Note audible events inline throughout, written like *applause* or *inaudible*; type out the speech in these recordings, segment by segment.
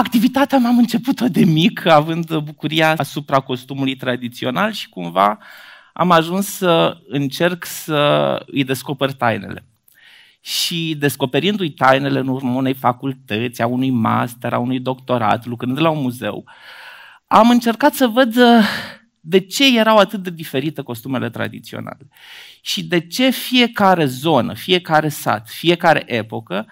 Activitatea m-am început-o de mic, având bucuria asupra costumului tradițional și cumva am ajuns să încerc să îi descoper tainele. Și descoperindu-i tainele în urmă unei facultăți, a unui master, a unui doctorat, lucrând la un muzeu, am încercat să văd uh, de ce erau atât de diferite costumele tradiționale și de ce fiecare zonă, fiecare sat, fiecare epocă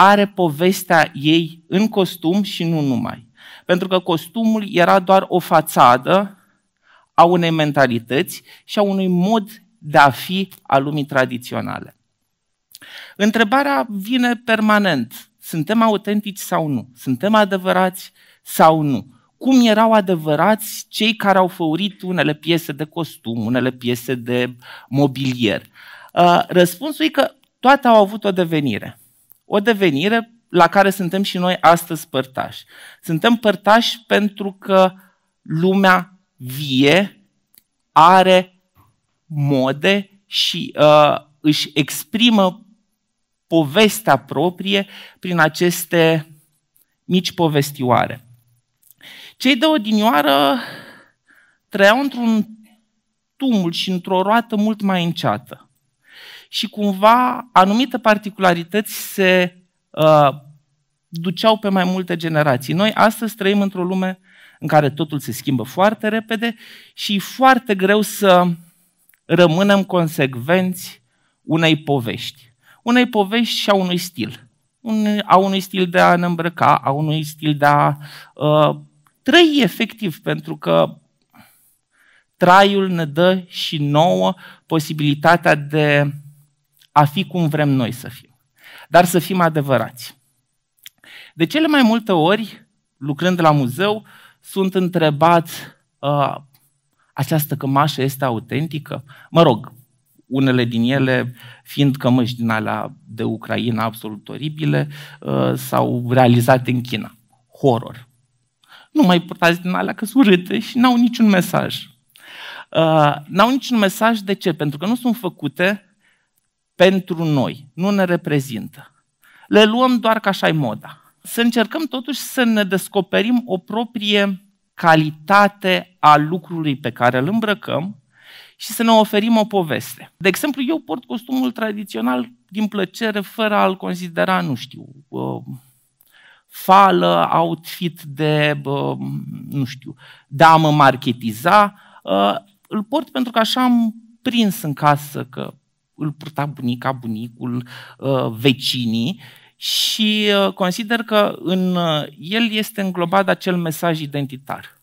are povestea ei în costum și nu numai. Pentru că costumul era doar o fațadă a unei mentalități și a unui mod de a fi a lumii tradiționale. Întrebarea vine permanent. Suntem autentici sau nu? Suntem adevărați sau nu? Cum erau adevărați cei care au făurit unele piese de costum, unele piese de mobilier? Uh, răspunsul e că toate au avut o devenire o devenire la care suntem și noi astăzi părtași. Suntem părtași pentru că lumea vie are mode și uh, își exprimă povestea proprie prin aceste mici povestioare. Cei de odinioară trăiau într-un tumul și într-o roată mult mai înceată și cumva anumite particularități se uh, duceau pe mai multe generații. Noi astăzi trăim într-o lume în care totul se schimbă foarte repede și e foarte greu să rămânem consecvenți unei povești. Unei povești și a unui stil. Un, a unui stil de a ne îmbrăca, a unui stil de a uh, trăi efectiv, pentru că traiul ne dă și nouă posibilitatea de a fi cum vrem noi să fim, dar să fim adevărați. De cele mai multe ori, lucrând la muzeu, sunt întrebați uh, această cămașă este autentică? Mă rog, unele din ele fiind cămăși din alea de Ucraina absolut oribile uh, sau realizate în China. Horror. Nu mai purtați din alea că sunt urâte și n-au niciun mesaj. Uh, n-au niciun mesaj de ce? Pentru că nu sunt făcute pentru noi, nu ne reprezintă. Le luăm doar ca așa moda. Să încercăm totuși să ne descoperim o proprie calitate a lucrului pe care îl îmbrăcăm și să ne oferim o poveste. De exemplu, eu port costumul tradițional din plăcere, fără a-l considera, nu știu, uh, fală, outfit de, uh, nu știu, de a mă marketiza. Uh, îl port pentru că așa am prins în casă că îl purta bunica, bunicul, uh, vecinii și uh, consider că în uh, el este înglobat acel mesaj identitar.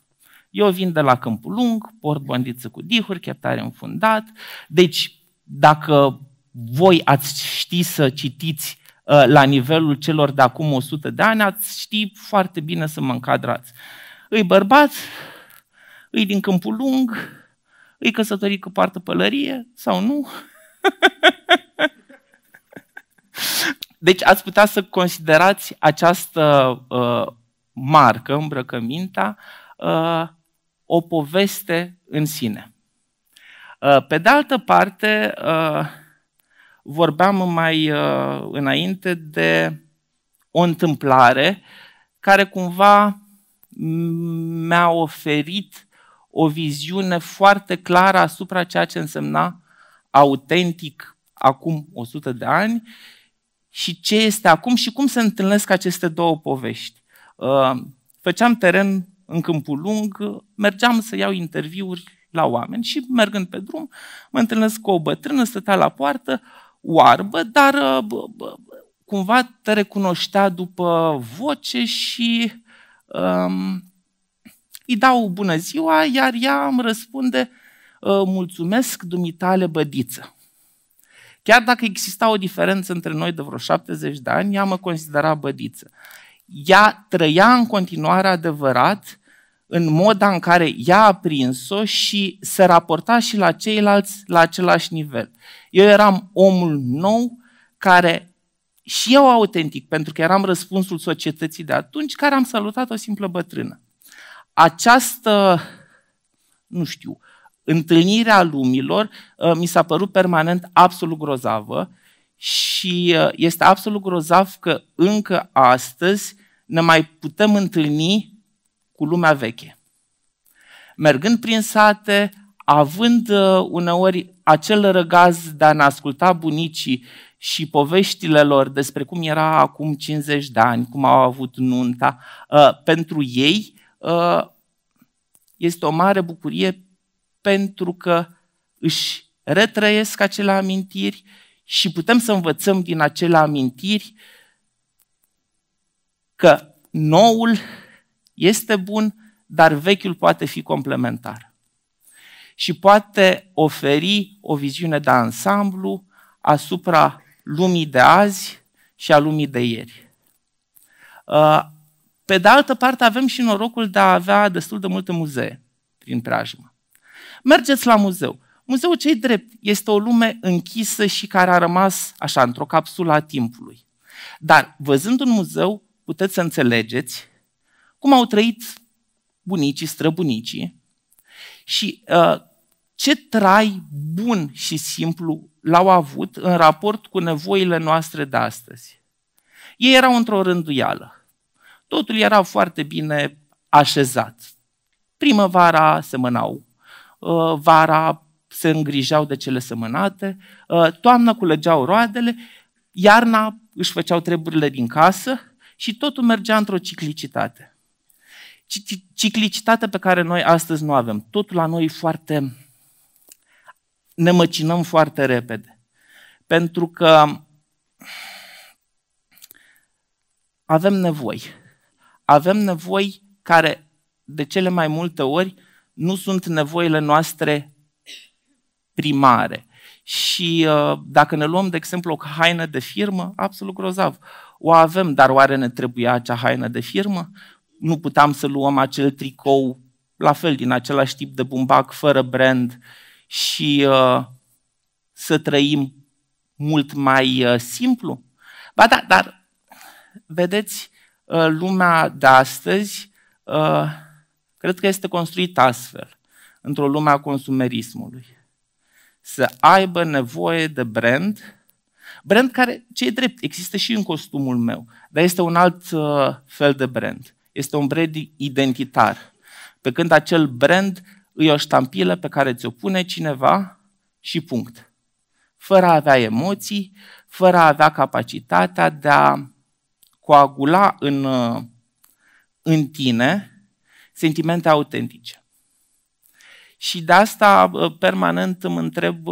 Eu vin de la Câmpul Lung, port bandiță cu dihuri, cheptare înfundat. Deci, dacă voi ați ști să citiți la nivelul celor de acum 100 de ani, ați ști foarte bine să mă încadrați. Îi bărbat, îi din Câmpul Lung, îi căsătorit cu poartă pălărie sau nu, *laughs* deci ați putea să considerați această uh, marcă, îmbrăcăminta, uh, o poveste în sine. Uh, pe de altă parte, uh, vorbeam mai uh, înainte de o întâmplare care cumva mi-a oferit o viziune foarte clară asupra ceea ce însemna autentic acum 100 de ani și ce este acum și cum se întâlnesc aceste două povești. Uh, făceam teren în câmpul lung, mergeam să iau interviuri la oameni și mergând pe drum mă întâlnesc cu o bătrână, stătea la poartă, oarbă, dar uh, cumva te recunoștea după voce și um, îi dau bună ziua, iar ea îmi răspunde Ă, mulțumesc dumitale bădiță. Chiar dacă exista o diferență între noi de vreo 70 de ani, ea mă considera bădiță. Ea trăia în continuare adevărat în moda în care ea a prins-o și se raporta și la ceilalți la același nivel. Eu eram omul nou care și eu autentic, pentru că eram răspunsul societății de atunci, care am salutat o simplă bătrână. Această, nu știu, uh, întâlnirea lumilor uh, mi s-a părut permanent absolut grozavă și uh, este absolut grozav că încă astăzi ne mai putem întâlni cu lumea veche. Mergând prin sate, având uh, uneori acel răgaz de a ne asculta bunicii și poveștile lor despre cum era acum 50 de ani, cum au avut nunta, pentru ei este o mare bucurie pentru că își retrăiesc acele amintiri și putem să învățăm din acele amintiri că noul este bun, dar vechiul poate fi complementar și poate oferi o viziune de ansamblu asupra lumii de azi și a lumii de ieri. Ă, pe de altă parte, avem și norocul de a avea destul de multe muzee prin preajmă mergeți la muzeu. Muzeul cei drept este o lume închisă și care a rămas așa, într-o capsulă a timpului. Dar văzând un muzeu, puteți să înțelegeți cum au trăit bunicii, străbunicii și uh, ce trai bun și simplu l-au avut în raport cu nevoile noastre de astăzi. Ei erau într-o rânduială. Totul era foarte bine așezat. Primăvara semănau Uh, vara se îngrijeau de cele semănate, uh, toamna culegeau roadele, iarna își făceau treburile din casă și totul mergea într-o ciclicitate. Ciclicitatea pe care noi astăzi nu avem. Totul la noi foarte... ne măcinăm foarte repede. Pentru că avem nevoi. Avem nevoi care de cele mai multe ori nu sunt nevoile noastre primare. Și uh, dacă ne luăm, de exemplu, o haină de firmă, absolut grozav. O avem, dar oare ne trebuia acea haină de firmă? Nu puteam să luăm acel tricou, la fel, din același tip de bumbac, fără brand și uh, să trăim mult mai uh, simplu? Ba da, dar, vedeți, lumea de astăzi uh, Cred că este construit astfel, într-o lume a consumerismului. Să aibă nevoie de brand, brand care, ce e drept, există și în costumul meu, dar este un alt uh, fel de brand. Este un brand identitar. Pe când acel brand îi o ștampilă pe care ți-o pune cineva și punct. Fără a avea emoții, fără a avea capacitatea de a coagula în, uh, în tine sentimente autentice. Și de asta permanent îmi întreb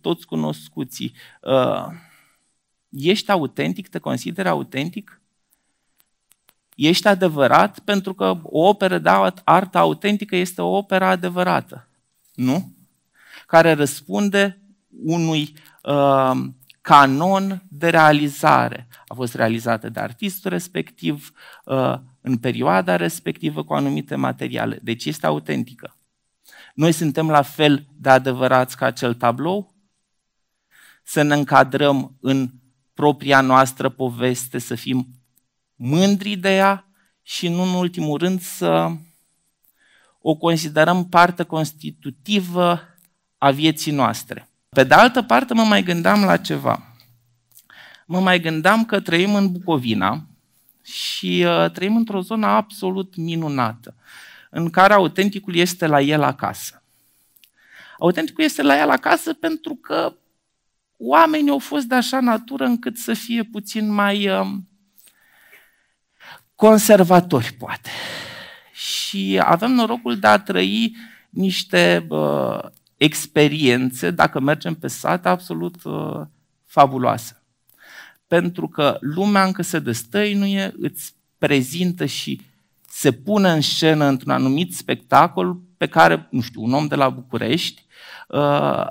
toți cunoscuții, ă, ești autentic, te consideri autentic? Ești adevărat pentru că o operă de artă autentică este o operă adevărată, nu? Care răspunde unui uh, canon de realizare. A fost realizată de artistul respectiv, uh, în perioada respectivă, cu anumite materiale. Deci este autentică. Noi suntem la fel de adevărați ca acel tablou? Să ne încadrăm în propria noastră poveste, să fim mândri de ea și, nu în ultimul rând, să o considerăm parte constitutivă a vieții noastre. Pe de altă parte, mă mai gândeam la ceva. Mă mai gândeam că trăim în Bucovina și uh, trăim într-o zonă absolut minunată, în care autenticul este la el acasă. Autenticul este la el acasă pentru că oamenii au fost de așa natură încât să fie puțin mai uh, conservatori, poate. Și avem norocul de a trăi niște uh, experiențe, dacă mergem pe sat, absolut uh, fabuloase. Pentru că lumea încă se destăinuie, îți prezintă și se pune în scenă într-un anumit spectacol pe care, nu știu, un om de la București uh,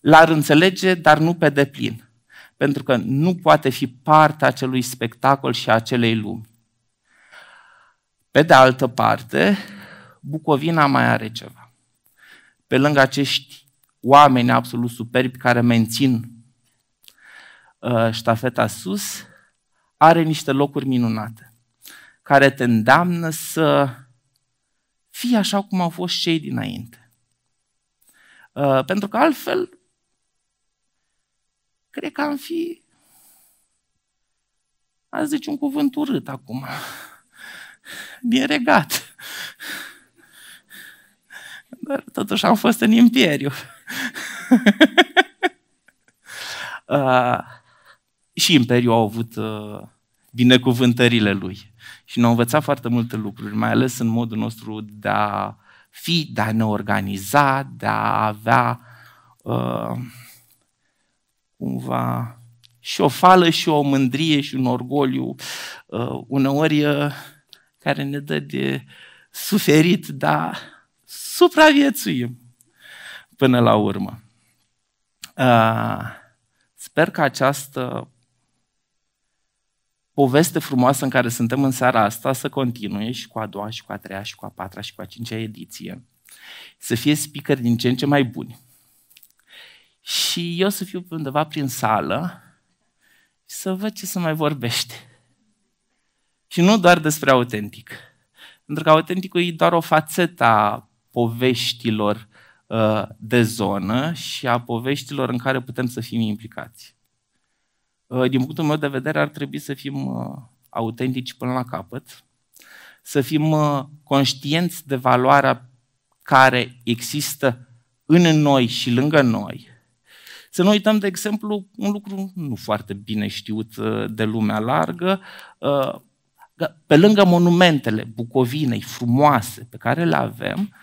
l-ar înțelege, dar nu pe deplin. Pentru că nu poate fi partea acelui spectacol și a acelei lumi. Pe de altă parte, Bucovina mai are ceva pe lângă acești oameni absolut superbi care mențin uh, ștafeta sus, are niște locuri minunate care te îndeamnă să fii așa cum au fost cei dinainte. Uh, pentru că altfel, cred că am fi, aș zice un cuvânt urât acum, *laughs* din regat dar totuși am fost în imperiu. *laughs* uh, și imperiul a avut uh, binecuvântările lui. Și ne-a învățat foarte multe lucruri, mai ales în modul nostru de a fi, de a ne organiza, de a avea uh, cumva și o fală și o mândrie și un orgoliu uh, uneori uh, care ne dă de suferit, dar supraviețuim până la urmă. Sper că această poveste frumoasă în care suntem în seara asta să continue și cu a doua, și cu a treia, și cu a patra, și cu a cincea ediție. Să fie speaker din ce în ce mai buni. Și eu să fiu undeva prin sală și să văd ce se mai vorbește. Și nu doar despre autentic. Pentru că autenticul e doar o fațetă a poveștilor uh, de zonă și a poveștilor în care putem să fim implicați. Uh, din punctul meu de vedere, ar trebui să fim uh, autentici până la capăt, să fim conștienți de valoarea care există în noi și lângă noi. Să nu uităm, de exemplu, un lucru nu foarte bine știut de lumea largă, pe lângă monumentele Bucovinei frumoase pe care le avem,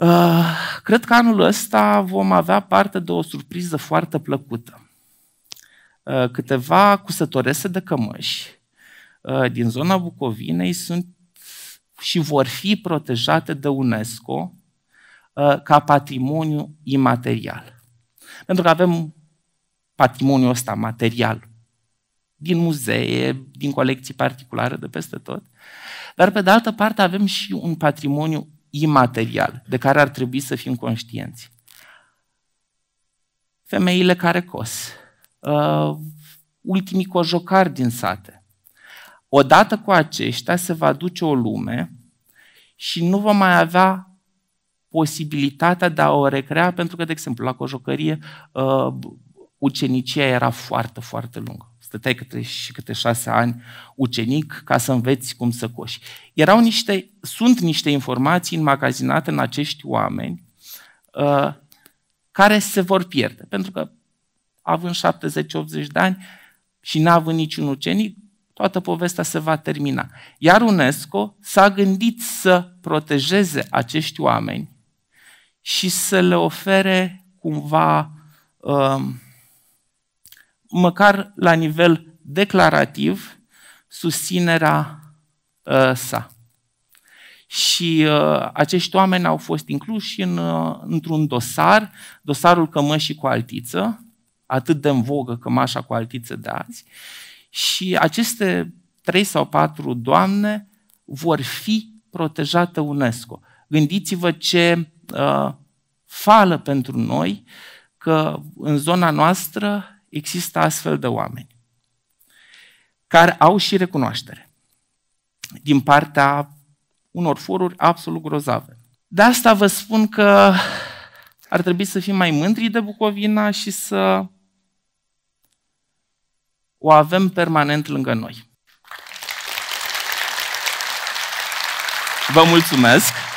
Ah, cred că anul ăsta vom avea parte de o surpriză foarte plăcută. Ah, câteva cusătorese de cămăși ah, din zona Bucovinei sunt și vor fi protejate de UNESCO ca patrimoniu imaterial. Pentru că avem patrimoniul ăsta material din muzee, din colecții particulare de peste tot, dar pe de altă parte avem și un patrimoniu imaterial, de care ar trebui să fim conștienți. Femeile care cos, uh, ultimii cojocari din sate. Odată cu aceștia se va duce o lume și nu vom mai avea posibilitatea de a o recrea, pentru că, de exemplu, la cojocărie uh, ucenicia era foarte, foarte lungă stăteai câte și câte șase ani ucenic ca să înveți cum să coși. Erau niște, sunt niște informații înmagazinate în acești oameni uh, care se vor pierde, pentru că având 70-80 de ani și n-având niciun ucenic, toată povestea se va termina. Iar UNESCO s-a gândit să protejeze acești oameni și să le ofere cumva uh, măcar la nivel declarativ, susținerea uh, sa. Și uh, acești oameni au fost incluși în, uh, într-un dosar, dosarul cămășii cu altiță, atât de în vogă cămașa cu altiță de azi, și aceste trei sau patru doamne vor fi protejate UNESCO. Gândiți-vă ce uh, fală pentru noi că în zona noastră există astfel de oameni care au și recunoaștere din partea unor foruri absolut grozave. De asta vă spun că ar trebui să fim mai mândri de Bucovina și să o avem permanent lângă noi. Vă mulțumesc!